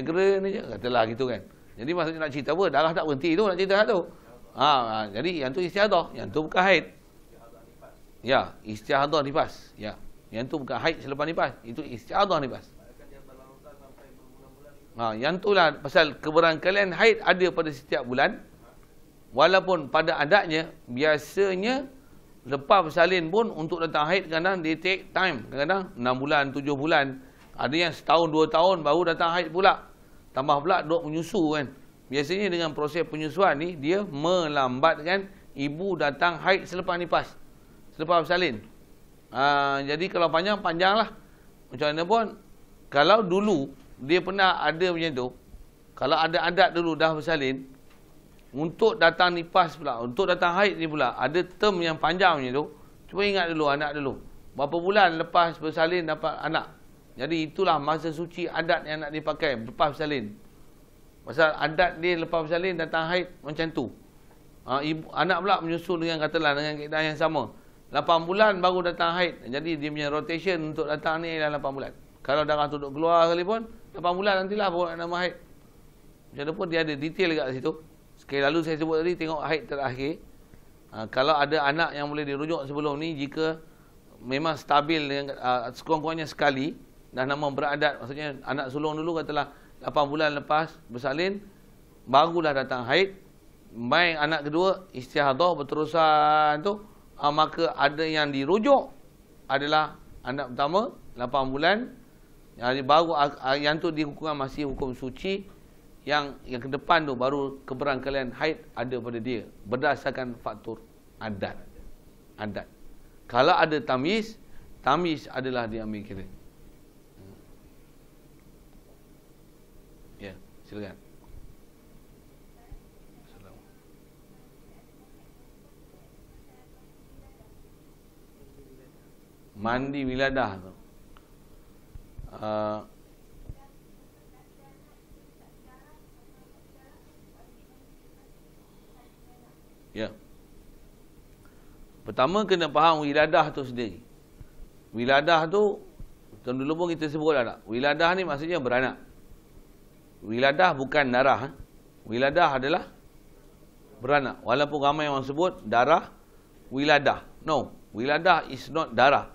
negara ni je katalah gitu kan jadi maksudnya nak cerita apa darah tak berhenti tu nak cerita satu ha, ha jadi yang tu istihadah yang tu bukan haid ya istihadah nifas ya yang tu bukan haid selepas nifas itu istihadah nifas ha yang tu lah pasal keberangkalian haid ada pada setiap bulan walaupun pada adatnya biasanya lepas bersalin pun untuk datang haid kadang-kadang they take time kadang-kadang 6 bulan 7 bulan ada yang setahun dua tahun baru datang haid pula Tambah pula duk menyusu kan. Biasanya dengan proses penyusuan ni, dia melambatkan ibu datang haid selepas nipas. Selepas bersalin. Ha, jadi kalau panjang, panjanglah. Macam mana pun, kalau dulu dia pernah ada macam tu, kalau ada adat dulu dah bersalin, untuk datang nipas pula, untuk datang haid ni pula, ada term yang panjang macam tu, cuba ingat dulu anak dulu. Berapa bulan lepas bersalin dapat anak? Jadi itulah masa suci adat yang nak dipakai lepas salin. Pasal adat dia lepas salin datang haid macam tu. Ha, ibu, anak pula menyusul dengan katalah dengan keadaan yang sama. 8 bulan baru datang haid. Jadi dia punya rotation untuk datang ni ialah 8 bulan. Kalau darah tu duduk keluar sekali pun, 8 bulan nantilah baru nak nama haid. Macam tu pun dia ada detail kat situ. Sekali lalu saya sebut tadi, tengok haid terakhir. Ha, kalau ada anak yang boleh dirujuk sebelum ni, jika memang stabil dengan uh, sekurang-kurangnya sekali, dah nama beradat maksudnya anak sulung dulu katalah 8 bulan lepas bersalin barulah datang haid main anak kedua istihadah berterusan tu ha, maka ada yang dirujuk adalah anak pertama 8 bulan yang baru yang tu dihukuman masih hukum suci yang yang ke depan tu baru keberangkalian haid ada pada dia berdasarkan faktor adat adat kalau ada tamyiz tamyiz adalah diambil kira Silakan. Mandi wiladah tu. Uh, ya. Pertama kena faham wiladah tu sendiri. Wiladah tu, tuan dulu pun kita sebut dah tak? Wiladah ni maksudnya beranak. Wiladah bukan darah. Eh. Wiladah adalah beranak. Walaupun ramai orang sebut darah wiladah. No. Wiladah is not darah.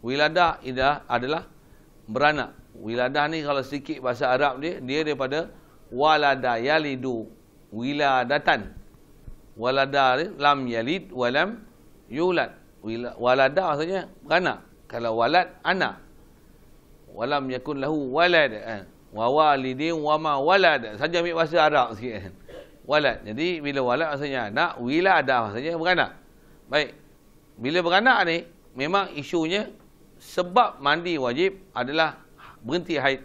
Wiladah adalah beranak. Wiladah ni kalau sedikit bahasa Arab dia, dia daripada walada yalidu wiladatan. Walada ni lam yalid walam yulad. Walada maksudnya beranak. Kalau walad, anak. Walam yakun lahu walad. Eh wa walidin wa ma walad saja ambil bahasa Arab sikit kan walad jadi bila walad maksudnya anak wila ada maksudnya beranak baik bila beranak ni memang isunya sebab mandi wajib adalah berhenti haid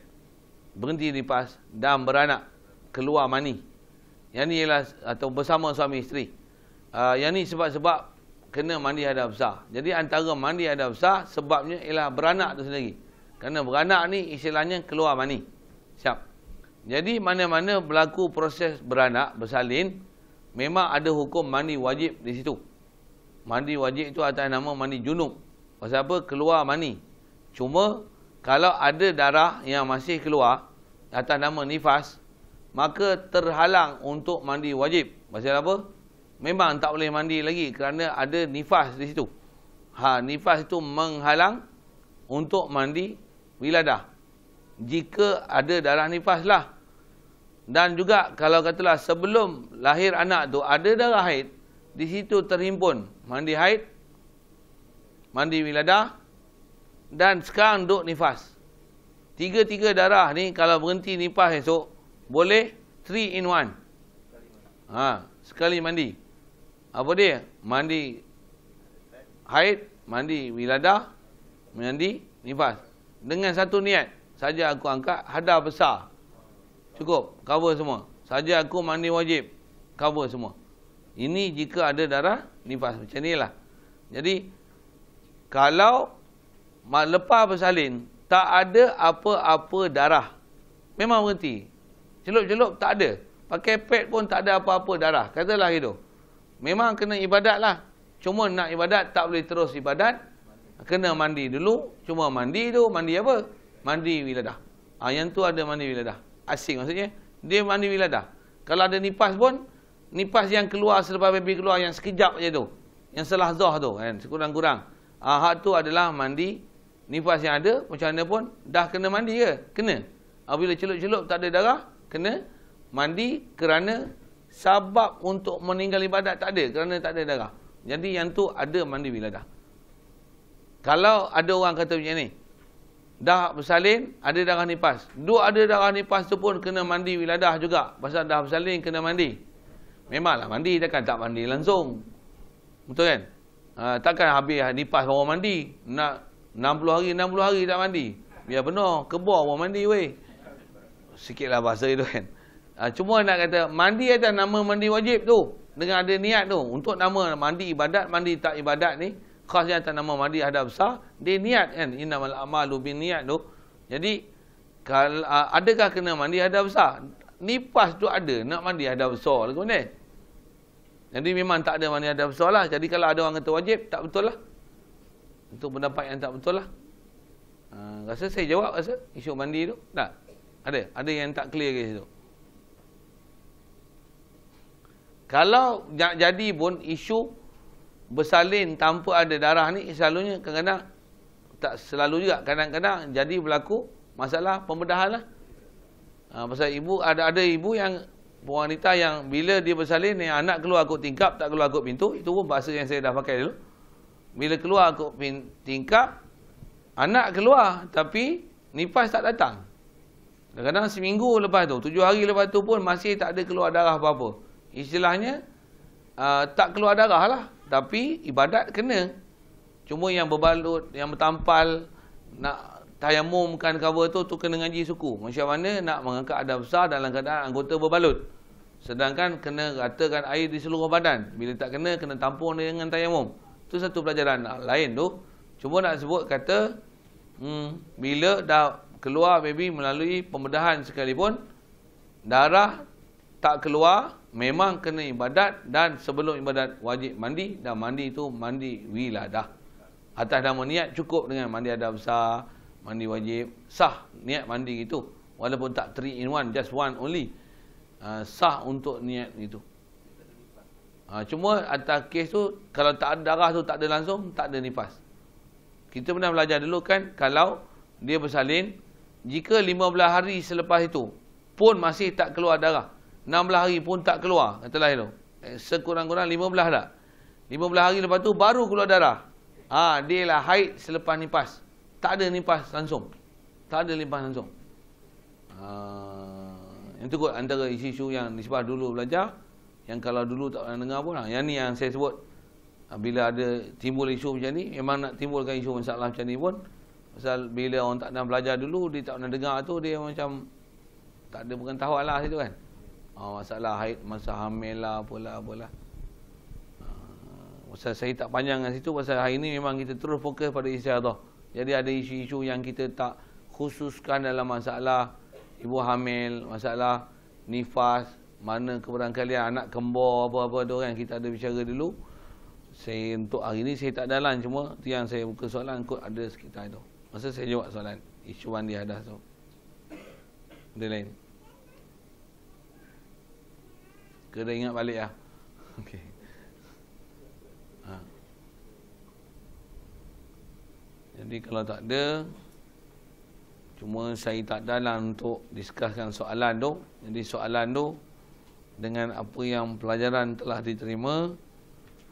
berhenti nifas dan beranak keluar mani yang ni ialah atau bersama suami isteri uh, yang ni sebab-sebab kena mandi hadap besar jadi antara mandi hadap besar sebabnya ialah beranak tu sendiri kerana beranak ni istilahnya keluar mani Siap. Jadi mana-mana berlaku proses beranak, bersalin, memang ada hukum mandi wajib di situ. Mandi wajib itu atas nama mandi junub. Pasal apa? Keluar mandi. Cuma kalau ada darah yang masih keluar atas nama nifas, maka terhalang untuk mandi wajib. Pasal apa? Memang tak boleh mandi lagi kerana ada nifas di situ. Ha, nifas itu menghalang untuk mandi wiladah jika ada darah nifas lah. Dan juga kalau katalah sebelum lahir anak tu ada darah haid, di situ terhimpun mandi haid, mandi wiladah dan sekarang duk nifas. Tiga-tiga darah ni kalau berhenti nifas esok, boleh three in one. Ha, sekali mandi. Apa dia? Mandi haid, mandi wiladah, mandi nifas. Dengan satu niat, saja aku angkat hadah besar cukup cover semua saja aku mandi wajib cover semua ini jika ada darah nifas macam ni lah jadi kalau lepas bersalin tak ada apa-apa darah memang berhenti celup-celup tak ada pakai pad pun tak ada apa-apa darah katalah itu memang kena ibadat lah cuma nak ibadat tak boleh terus ibadat kena mandi dulu cuma mandi tu mandi apa mandi wiladah. Ha, yang tu ada mandi wiladah. Asing maksudnya. Dia mandi wiladah. Kalau ada nipas pun, nipas yang keluar selepas baby keluar yang sekejap je tu. Yang selah zah tu kan, sekurang-kurang. Ha, hak tu adalah mandi nipas yang ada, macam mana pun, dah kena mandi ke? Kena. Ha, bila celup-celup tak ada darah, kena mandi kerana sebab untuk meninggal ibadat tak ada kerana tak ada darah. Jadi yang tu ada mandi wiladah. Kalau ada orang kata macam ni, dah bersalin ada darah nipas. Dua ada darah nipas tu pun kena mandi wiladah juga. Pasal dah bersalin kena mandi. Memanglah mandi takkan tak mandi langsung. Betul kan? Ha, takkan habis nipas baru mandi. Nak 60 hari 60 hari tak mandi. Biar penuh kebor baru mandi weh. Sikitlah bahasa itu kan. Ha, cuma nak kata mandi ada nama mandi wajib tu dengan ada niat tu untuk nama mandi ibadat mandi tak ibadat ni khas yang atas nama mandi ada besar dia niat kan innamal amalu bin niat tu jadi kalau adakah kena mandi ada besar nipas tu ada nak mandi ada besar lah kan jadi memang tak ada mandi ada besar lah jadi kalau ada orang kata wajib tak betul lah untuk pendapat yang tak betul lah uh, rasa saya jawab rasa isu mandi tu tak ada ada yang tak clear ke situ kalau jadi pun isu bersalin tanpa ada darah ni selalunya kadang-kadang tak selalu juga kadang-kadang jadi berlaku masalah pembedahan lah ha, pasal ibu ada ada ibu yang wanita yang bila dia bersalin ni anak keluar aku tingkap tak keluar aku pintu itu pun bahasa yang saya dah pakai dulu bila keluar aku tingkap anak keluar tapi nipas tak datang kadang-kadang seminggu lepas tu tujuh hari lepas tu pun masih tak ada keluar darah apa-apa istilahnya uh, tak keluar darah lah tapi ibadat kena cuma yang berbalut yang bertampal nak tayamumkan cover tu tu kena ngaji suku macam mana nak mengangkat adab besar dalam keadaan anggota berbalut sedangkan kena ratakan air di seluruh badan bila tak kena kena tampung dengan tayamum tu satu pelajaran lah, lain tu cuma nak sebut kata hmm, bila dah keluar baby melalui pembedahan sekalipun darah tak keluar memang kena ibadat dan sebelum ibadat wajib mandi dan mandi itu mandi wiladah atas nama niat cukup dengan mandi ada besar mandi wajib sah niat mandi itu walaupun tak three in one, just one only uh, sah untuk niat itu uh, cuma atas kes tu kalau tak ada darah tu tak ada langsung tak ada nifas kita pernah belajar dulu kan kalau dia bersalin jika 15 hari selepas itu pun masih tak keluar darah 16 hari pun tak keluar kata lahir tu. Eh, Sekurang-kurang 15 dah. 15 hari lepas tu baru keluar darah. Ha, dia lah haid selepas nipas. Tak ada nipas langsung. Tak ada nipas langsung. Ha, itu kot antara isu-isu yang nisbah dulu belajar. Yang kalau dulu tak pernah dengar pun. Lah. Yang ni yang saya sebut. Ha, bila ada timbul isu macam ni. Memang nak timbulkan isu masalah macam ni pun. Pasal bila orang tak pernah belajar dulu. Dia tak pernah dengar tu. Dia macam tak ada pengetahuan lah situ kan. Oh, masalah haid masa hamil lah pula pula. Pasal ah, uh, saya tak panjang dengan situ pasal hari ni memang kita terus fokus pada istiadah. Jadi ada isu-isu yang kita tak khususkan dalam masalah ibu hamil, masalah nifas, mana keberangkalian anak kembar apa-apa tu kan kita ada bicara dulu. Saya untuk hari ni saya tak dalam cuma tu yang saya buka soalan kot ada sekitar itu. Masa saya jawab soalan isu yang dia ada tu. Ada lain. kena ingat balik lah okay. ha. jadi kalau tak ada cuma saya tak dalam untuk diskuskan soalan tu jadi soalan tu dengan apa yang pelajaran telah diterima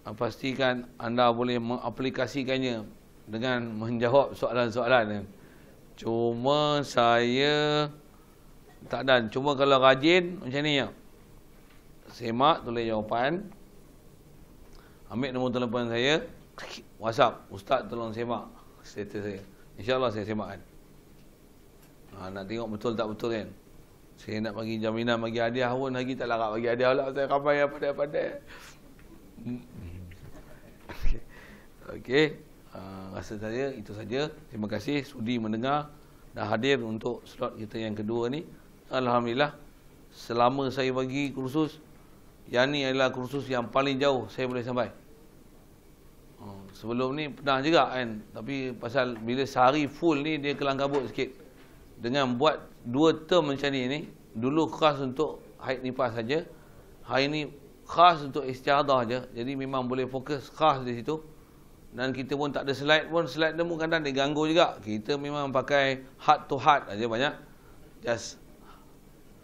ah, pastikan anda boleh mengaplikasikannya dengan menjawab soalan-soalan ni. Cuma saya tak dan cuma kalau rajin macam ni ya. Semak tulis jawapan Ambil nombor telefon saya Whatsapp Ustaz tolong semak Status saya InsyaAllah saya semak kan ha, Nak tengok betul tak betul kan Saya nak bagi jaminan Bagi hadiah pun lagi Tak larat bagi hadiah lah Saya ramai yang pandai-pandai hmm. Okey okay. Ha, uh, Rasa saya itu saja Terima kasih Sudi mendengar Dah hadir untuk slot kita yang kedua ni Alhamdulillah Selama saya bagi kursus yang ni adalah kursus yang paling jauh saya boleh sampai. Ha, sebelum ni pernah juga kan. Tapi pasal bila sehari full ni dia kelang kabut sikit. Dengan buat dua term macam ni Dulu khas untuk haid nifas saja. Hari ni khas untuk istiadah je. Jadi memang boleh fokus khas di situ. Dan kita pun tak ada slide pun. Slide dia pun kadang dia ganggu juga. Kita memang pakai heart to heart aja banyak. Just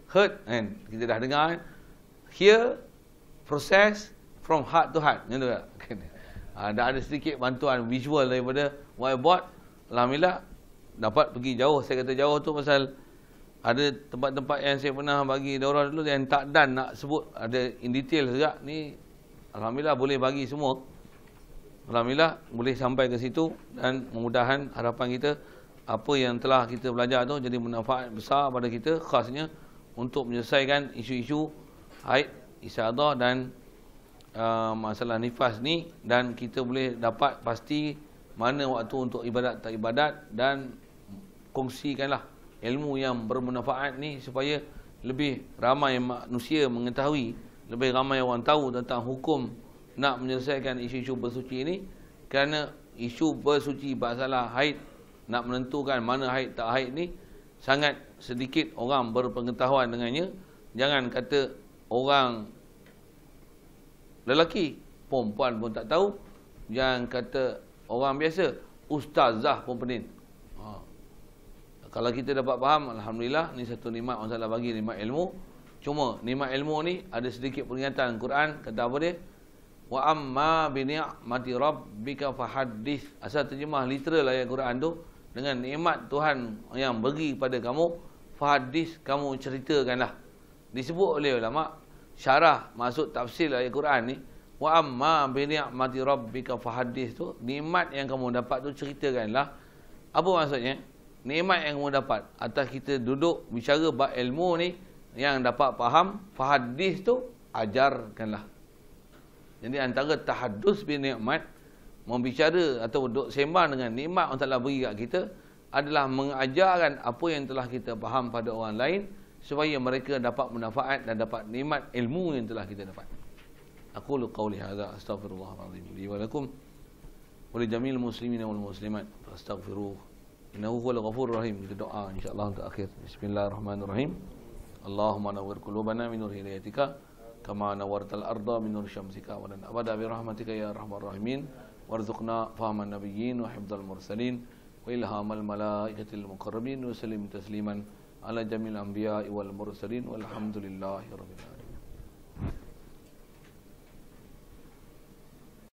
heard kan. Kita dah dengar kan. Here proses from heart to heart. ni tak? Okay. Ha, dah ada sedikit bantuan visual daripada whiteboard. Alhamdulillah, dapat pergi jauh. Saya kata jauh tu pasal ada tempat-tempat yang saya pernah bagi daurah dulu yang tak dan nak sebut ada in detail juga ni Alhamdulillah boleh bagi semua Alhamdulillah boleh sampai ke situ dan mudahan harapan kita apa yang telah kita belajar tu jadi manfaat besar pada kita khasnya untuk menyelesaikan isu-isu haid isyadah dan uh, masalah nifas ni dan kita boleh dapat pasti mana waktu untuk ibadat tak ibadat dan kongsikanlah ilmu yang bermanfaat ni supaya lebih ramai manusia mengetahui lebih ramai orang tahu tentang hukum nak menyelesaikan isu-isu bersuci ini kerana isu bersuci masalah haid nak menentukan mana haid tak haid ni sangat sedikit orang berpengetahuan dengannya jangan kata orang lelaki perempuan pun tak tahu yang kata orang biasa ustazah pun pening ha. kalau kita dapat faham Alhamdulillah ni satu nikmat orang salah bagi nikmat ilmu cuma nikmat ilmu ni ada sedikit peringatan Quran kata apa dia wa amma bi ni'mati rabbika fahaddis asal terjemah literal lah ayat Quran tu dengan nikmat Tuhan yang bagi pada kamu fahaddis kamu ceritakanlah disebut oleh ulama syarah masuk tafsir ayat Quran ni wa amma bi ni'mati rabbika fa hadis tu nikmat yang kamu dapat tu ceritakanlah apa maksudnya nikmat yang kamu dapat atas kita duduk bicara bab ilmu ni yang dapat faham fa hadis tu ajarkanlah jadi antara tahadus bin nikmat membicara atau duduk sembang dengan nikmat Allah Taala beri kat kita adalah mengajarkan apa yang telah kita faham pada orang lain supaya mereka dapat manfaat dan dapat nikmat ilmu yang telah kita dapat. Aku lu qauli hadza astaghfirullah alazim li wa lakum wa li jamil muslimin wal muslimat fastaghfiruh innahu huwal ghafurur rahim. Kita doa insyaallah untuk akhir. Bismillahirrahmanirrahim. Allahumma nawwir qulubana min nuri hidayatika kama nawwartal arda min nur syamsika wa lan abada bi rahmatika ya arhamar rahimin warzuqna fahman nabiyyin wa hifdzal mursalin wa ilhamal malaikatil muqarrabin wa salim tasliman. على جميع الأنبياء والمرسلين والحمد لله رب العالمين